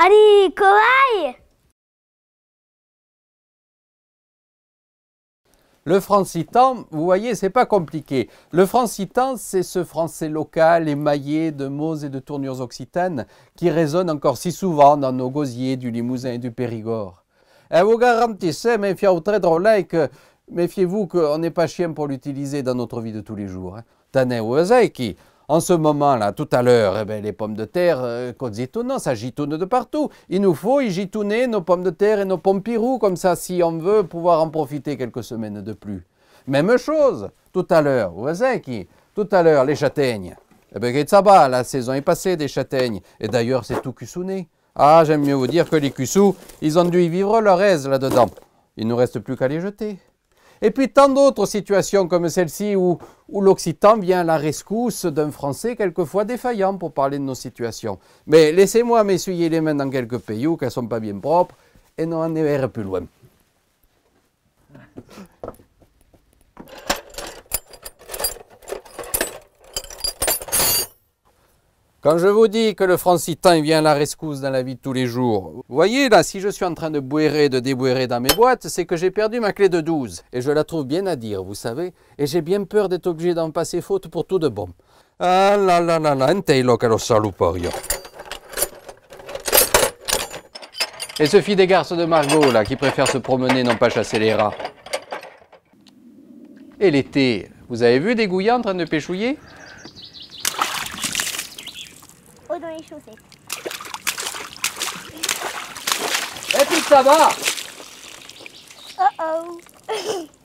Allez, corail Le francitan, vous voyez, c'est pas compliqué. Le francitan, c'est ce français local, émaillé de mots et de tournures occitanes, qui résonne encore si souvent dans nos gosiers du Limousin et du Périgord. Et eh, vous garantissez, méfiez-vous très drôle hein, que méfiez-vous qu'on n'est pas chien pour l'utiliser dans notre vie de tous les jours. Hein. En ce moment-là, tout à l'heure, eh ben, les pommes de terre, euh, non, ça gitoune de partout. Il nous faut y gitouner nos pommes de terre et nos pompirous, comme ça, si on veut pouvoir en profiter quelques semaines de plus. Même chose, tout à l'heure, vous voyez qui Tout à l'heure, les châtaignes. Eh bien, va, la saison est passée des châtaignes. Et d'ailleurs, c'est tout cussouné. Ah, j'aime mieux vous dire que les cussous, ils ont dû y vivre leur aise là-dedans. Il ne nous reste plus qu'à les jeter. Et puis tant d'autres situations comme celle-ci où, l'Occitan vient à la rescousse d'un Français quelquefois défaillant pour parler de nos situations. Mais laissez-moi m'essuyer les mains dans quelques pays où elles ne sont pas bien propres et nous en plus loin. Quand je vous dis que le francitain vient à la rescousse dans la vie de tous les jours, vous voyez là, si je suis en train de bouérer de débouerrer dans mes boîtes, c'est que j'ai perdu ma clé de 12. Et je la trouve bien à dire, vous savez, et j'ai bien peur d'être obligé d'en passer faute pour tout de bon. Ah là là là là, un que lo Et ce fit des garçons de Margot là, qui préfèrent se promener, non pas chasser les rats. Et l'été, vous avez vu des gouillants en train de péchouiller dans les chaussettes. Et eh, puis ça va Oh oh